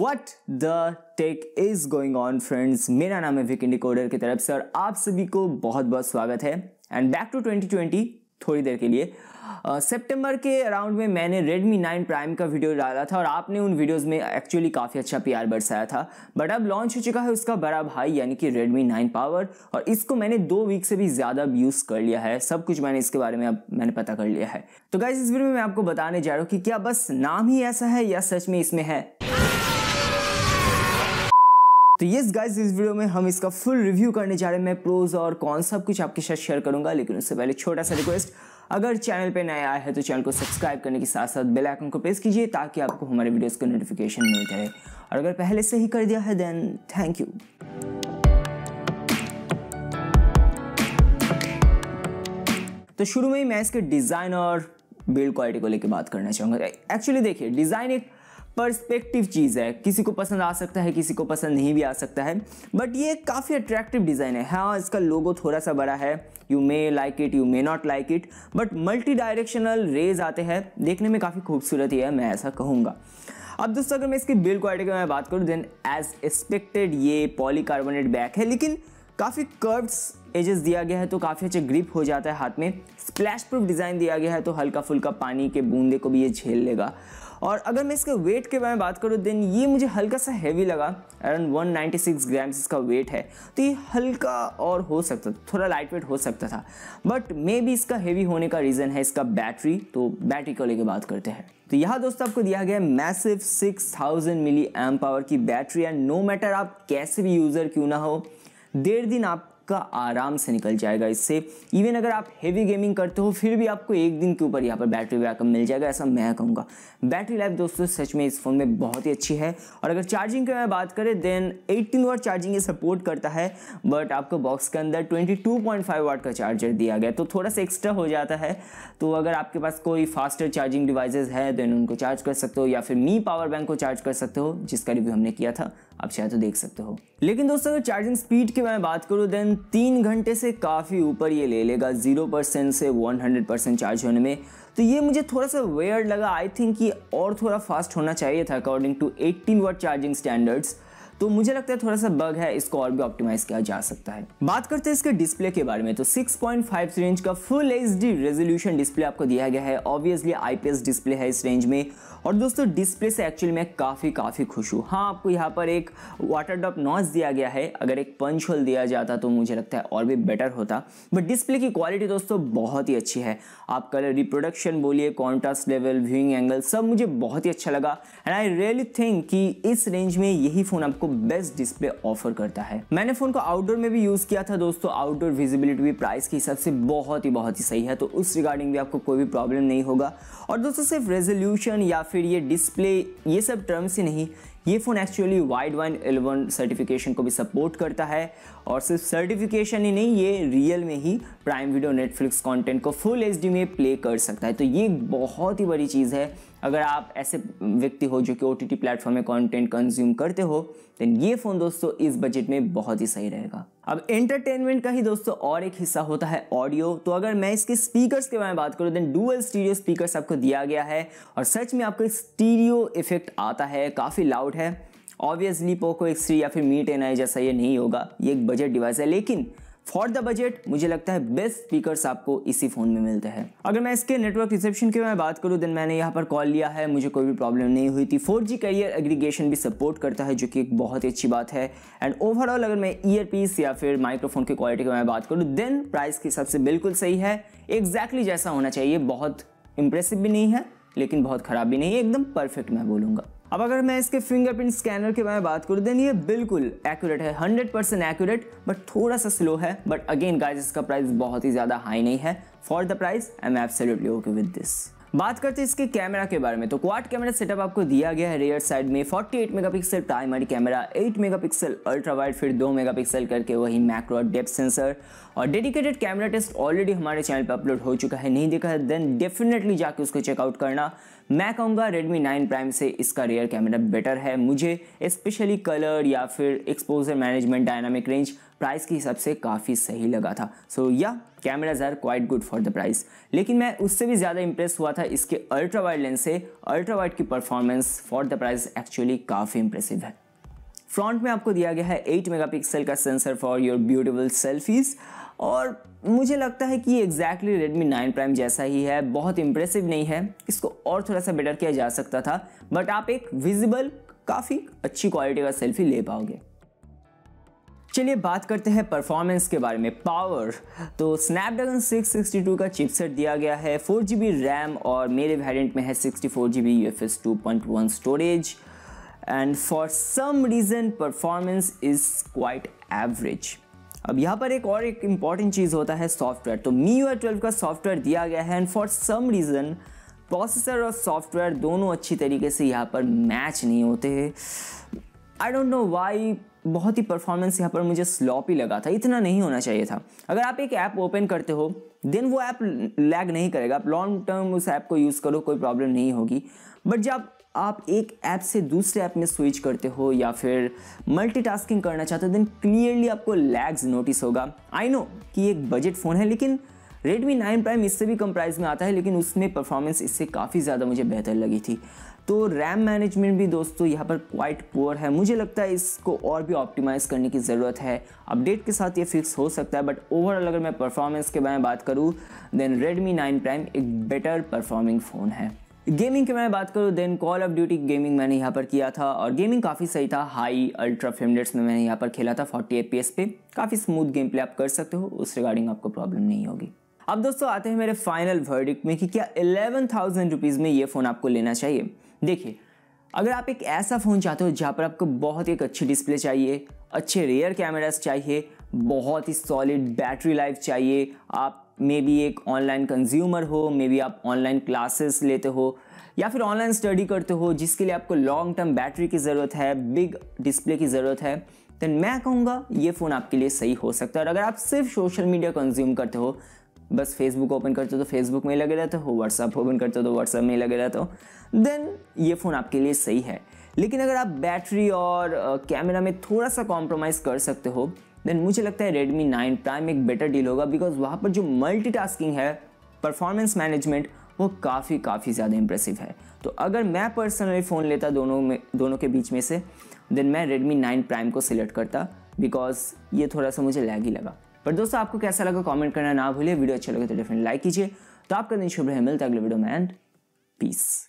what the tech is going on friends मेरा नाम है विकिन डिकोडर की तरफ से और आप सभी को बहुत बहुत स्वागत है एंड बैक टू 2020 थोड़ी देर के लिए सितंबर uh, के अराउंड में मैंने Redmi 9 Prime का वीडियो डाला था और आपने उन वीडियोस में एक्चुअली काफ़ी अच्छा प्यार बरसाया था बट अब लॉन्च हो चुका है उसका बड़ा भाई यानी कि Redmi 9 Power और इसको मैंने दो वीक से भी ज़्यादा यूज़ कर लिया है सब कुछ मैंने इसके बारे में अब मैंने पता कर लिया है तो गाइज इस वीडियो में मैं आपको बताने जा रहा हूँ कि क्या बस नाम ही ऐसा है या सच में इसमें है तो यस गाइस इस वीडियो में हम इसका फुल रिव्यू करने जा रहे हैं मैं प्रोज और कौन सब कुछ आपके साथ शेयर करूंगा लेकिन उससे पहले छोटा सा रिक्वेस्ट अगर चैनल पे नया आया है तो चैनल को सब्सक्राइब करने के साथ साथ बेल आइकन को प्रेस कीजिए ताकि आपको हमारे वीडियोस का नोटिफिकेशन मिलते रहे और अगर पहले से ही कर दिया है देन थैंक यू तो शुरू में ही मैं इसके डिज़ाइन और बिल्ड क्वालिटी को लेकर बात करना चाहूँगा एक्चुअली देखिए डिज़ाइन एक परस्पेक्टिव चीज़ है किसी को पसंद आ सकता है किसी को पसंद नहीं भी आ सकता है बट ये काफ़ी अट्रैक्टिव डिज़ाइन है हाँ इसका लोगो थोड़ा सा बड़ा है you may like it you may not like it but multi directional rays आते हैं देखने में काफ़ी खूबसूरत ही है मैं ऐसा कहूँगा अब दोस्तों अगर मैं इसकी बिल्ड क्वालिटी की मैं बात करूँ देन एज एक्सपेक्टेड ये पॉलीकार्बोनेट बैक है लेकिन काफ़ी कर्व्स एजेस दिया गया है तो काफ़ी अच्छा ग्रिप हो जाता है हाथ में स्प्लैश प्रूफ डिज़ाइन दिया गया है तो हल्का फुल्का पानी के बूंदे को भी ये झेल लेगा और अगर मैं इसके वेट के बारे में बात करूँ देन ये मुझे हल्का सा हैवी लगा अराउंड 196 ग्राम्स इसका वेट है तो ये हल्का और हो सकता था थोड़ा लाइट वेट हो सकता था बट मे भी इसका हैवी होने का रीज़न है इसका बैटरी तो बैटरी को लेकर बात करते हैं तो यहाँ दोस्तों आपको दिया गया है मैसिव 6000 मिली एम पावर की बैटरी एंड नो मैटर आप कैसे भी यूज़र क्यों ना हो देर दिन आप आपका आराम से निकल जाएगा इससे इवन अगर आप हेवी गेमिंग करते हो फिर भी आपको एक दिन के ऊपर यहाँ पर बैटरी बैकअप मिल जाएगा ऐसा मैं कहूँगा बैटरी लाइफ दोस्तों सच में इस फ़ोन में बहुत ही अच्छी है और अगर चार्जिंग की मैं बात करें देन एट्टीन वाट चार्जिंग ये सपोर्ट करता है बट आपको बॉक्स के अंदर twenty two point five watt का चार्जर दिया गया तो थोड़ा सा एक्स्ट्रा हो जाता है तो अगर आपके पास कोई फास्टर चार्जिंग डिवाइसेज है देन उनको चार्ज कर सकते हो या फिर मी पावर बैंक को चार्ज कर सकते हो जिसका रिव्यू हमने किया था आप चाहे तो देख सकते हो लेकिन दोस्तों अगर चार्जिंग स्पीड की मैं बात करूँ देन तीन घंटे से काफ़ी ऊपर ये ले लेगा ज़ीरो परसेंट से वन हंड्रेड परसेंट चार्ज होने में तो ये मुझे थोड़ा सा वेयर लगा आई थिंक ये और थोड़ा फास्ट होना चाहिए था according to eighteen watt charging standards तो मुझे लगता है थोड़ा सा बग है इसको और भी ऑप्टिमाइज किया जा सकता है बात करते हैं इसके डिस्प्ले के बारे में तो 6.5 रेंज का फुल एच रेजोल्यूशन डिस्प्ले आपको दिया गया है ऑब्वियसली आई डिस्प्ले है इस रेंज में और दोस्तों डिस्प्ले से एक्चुअली मैं काफ़ी काफ़ी खुश हूँ हाँ आपको यहाँ पर एक वाटर ड्रॉप नॉस दिया गया है अगर एक पंच होल दिया जाता तो मुझे लगता है और भी बेटर होता बट डिस्प्ले की क्वालिटी दोस्तों बहुत ही अच्छी है आप कलर रिप्रोडक्शन बोलिए कॉन्ट्रास्ट लेवल व्यूइंग एंगल सब मुझे बहुत ही अच्छा लगा एंड आई रियली थिंक कि इस रेंज में यही फ़ोन आपको बेस्ट डिस्प्ले ऑफर करता है मैंने फोन को आउटडोर में भी यूज किया था दोस्तों आउटडोर विजिबिलिटी भी प्राइस के हिसाब से बहुत ही बहुत ही सही है तो उस रिगार्डिंग भी आपको कोई भी प्रॉब्लम नहीं होगा और दोस्तों सिर्फ रेजोल्यूशन या फिर ये डिस्प्ले ये सब टर्म्स ही नहीं ये phone actually Widevine L one certification को भी सपोर्ट करता है और सिर्फ सर्टिफिकेशन ही नहीं ये रियल में ही प्राइम वीडियो नेटफ्लिक्स कंटेंट को फुल एच में प्ले कर सकता है तो ये बहुत ही बड़ी चीज़ है अगर आप ऐसे व्यक्ति हो जो कि ओ टी प्लेटफॉर्म में कॉन्टेंट कंज्यूम करते हो देन ये फ़ोन दोस्तों इस बजट में बहुत ही सही रहेगा अब एंटरटेनमेंट का ही दोस्तों और एक हिस्सा होता है ऑडियो तो अगर मैं इसके स्पीकर्स के बारे में बात करूँ देन डुअल स्टीरियो स्पीकर्स आपको दिया गया है और सच में आपको स्टीरियो इफेक्ट आता है काफ़ी लाउड है ऑब्वियसली पोको एक्स या फिर मीट एन आई जैसा ये नहीं होगा ये एक बजट डिवाइस है लेकिन फॉर द बजट मुझे लगता है बेस्ट स्पीकर्स आपको इसी फ़ोन में मिलते हैं अगर मैं इसके नेटवर्क रिसेप्शन की मैं बात करूँ देन मैंने यहाँ पर कॉल लिया है मुझे कोई भी प्रॉब्लम नहीं हुई थी फोर जी कैरियर एग्रीगेशन भी सपोर्ट करता है जो कि एक बहुत ही अच्छी बात है एंड ओवरऑल अगर मैं ईयर पीस या फिर माइक्रोफोन की क्वालिटी की मैं बात करूँ देन प्राइस के हिसाब से बिल्कुल सही है एग्जैक्टली exactly जैसा होना चाहिए बहुत इंप्रेसिव भी नहीं है लेकिन बहुत ख़राब भी नहीं है एकदम परफेक्ट मैं बोलूँगा अब अगर मैं इसके फिंगरप्रिंट स्कैनर के बारे में बात करूँ देन ये बिल्कुल एक्यूरेट है 100% परसेंट एक्यूरेट बट थोड़ा सा स्लो है बट अगेन गाइज इसका प्राइस बहुत ही ज़्यादा हाई नहीं है for the price I am absolutely okay with this बात करते हैं इसके कैमरा के बारे में तो क्वाड कैमरा सेटअप आपको दिया गया है रेयर साइड में 48 eight megapixel primary camera 8 pixel ultra wide फिर 2 पिक्सल करके वही मैक्रो और डेप्थ सेंसर और डेडिकेटेड कैमरा टेस्ट ऑलरेडी हमारे चैनल पर अपलोड हो चुका है नहीं देखा है देन डेफिनेटली जाके उसको चेकआउट करना मैं कहूँगा Redmi 9 Prime से इसका रियर कैमरा बेटर है मुझे स्पेशली कलर या फिर exposure management dynamic range price के हिसाब से काफ़ी सही लगा था so yeah cameras are quite good for the price लेकिन मैं उससे भी ज़्यादा इंप्रेस हुआ था इसके अल्ट्रा वाइड लेंस से अल्ट्रा वाइड की performance for the price actually काफ़ी इंप्रेसिव है फ्रंट में आपको दिया गया है 8 मेगापिक्सल का sensor for your beautiful selfies और मुझे लगता है कि ये एग्जैक्टली रेडमी नाइन प्राइम जैसा ही है बहुत इंप्रेसिव नहीं है इसको और थोड़ा सा बेटर किया जा सकता था बट आप एक विजिबल काफ़ी अच्छी क्वालिटी का सेल्फी ले पाओगे चलिए बात करते हैं परफॉर्मेंस के बारे में पावर तो स्नैपड्रैगन 662 का चिपसेट दिया गया है फोर जी रैम और मेरे वेरिएंट में है sixty four G B storage and for some reason performance is quite average अब यहाँ पर एक और एक इम्पॉर्टेंट चीज़ होता है सॉफ्टवेयर तो मी यू ट्वेल्व का सॉफ्टवेयर दिया गया है and for some reason processor और सॉफ्टवेयर दोनों अच्छी तरीके से यहाँ पर मैच नहीं होते हैं आई डोंट नो वाई बहुत ही परफॉर्मेंस यहाँ पर मुझे स्लॉपी लगा था इतना नहीं होना चाहिए था अगर आप एक ऐप ओपन करते हो देन वो ऐप लैग नहीं करेगा आप लॉन्ग टर्म उस ऐप को यूज़ करो कोई प्रॉब्लम नहीं होगी बट जब आप एक ऐप से दूसरे ऐप में स्विच करते हो या फिर मल्टीटास्किंग करना चाहते हो देन क्लियरली आपको लैग्स नोटिस होगा आई नो कि एक बजट फ़ोन है लेकिन रेडमी नाइन प्राइम इससे भी कम प्राइस में आता है लेकिन उसमें परफॉर्मेंस इससे काफ़ी ज़्यादा मुझे बेहतर लगी थी तो रैम मैनेजमेंट भी दोस्तों यहाँ पर क्वाइट पुअर है मुझे लगता है इसको और भी ऑप्टिमाइज़ करने की ज़रूरत है अपडेट के साथ ये फिक्स हो सकता है बट ओवरऑल अगर मैं परफॉर्मेंस के बारे में बात करूँ देन रेडमी नाइन प्राइम एक बेटर परफॉर्मिंग फ़ोन है गेमिंग की मैं बात करूँ then Call of Duty gaming मैंने यहाँ पर किया था और गेमिंग काफ़ी सही था हाई अल्ट्रा फेमलेट्स में मैंने यहाँ पर खेला था फोर्टी ए पे काफ़ी स्मूथ गेम प्ले आप कर सकते हो उस रिगार्डिंग आपको प्रॉब्लम नहीं होगी अब दोस्तों आते हैं मेरे फाइनल वर्डिक्ट में कि क्या इलेवन थाउजेंड रुपीज़ में ये फ़ोन आपको लेना चाहिए देखिए अगर आप एक ऐसा फ़ोन चाहते हो जहाँ पर आपको बहुत एक अच्छी डिस्प्ले चाहिए अच्छे रेयर कैमराज चाहिए बहुत ही सॉलिड बैटरी लाइफ चाहिए आप मे बी एक ऑनलाइन कंज्यूमर हो मे बी आप ऑनलाइन क्लासेस लेते हो या फिर ऑनलाइन स्टडी करते हो जिसके लिए आपको लॉन्ग टर्म बैटरी की ज़रूरत है बिग डिस्प्ले की ज़रूरत है देन मैं कहूँगा ये फ़ोन आपके लिए सही हो सकता है और अगर आप सिर्फ सोशल मीडिया कंज्यूम करते हो बस फेसबुक ओपन करते हो तो फेसबुक में लगे रहते हो व्हाट्सअप ओपन करते हो तो व्हाट्सअप में लगे रहते हो देन ये फ़ोन आपके लिए सही है लेकिन अगर आप बैटरी और कैमरा में थोड़ा सा कॉम्प्रोमाइज़ कर सकते हो देन मुझे लगता है रेडमी नाइन प्राइम एक बेटर डील होगा बिकॉज वहाँ पर जो मल्टीटास्किंग है परफॉर्मेंस मैनेजमेंट वो काफ़ी काफ़ी ज़्यादा इंप्रेसिव है तो अगर मैं पर्सनली फ़ोन लेता दोनों में दोनों के बीच में से देन मैं रेडमी नाइन प्राइम को सिलेक्ट करता बिकॉज ये थोड़ा सा मुझे लैग ही लगा पर दोस्तों आपको कैसा लगा कमेंट करना ना भूलिए वीडियो अच्छा लगे तो डेफिनेट लाइक कीजिए तो आपका दिन शुभ रहे मिलता अगले वीडियो में एंड पीस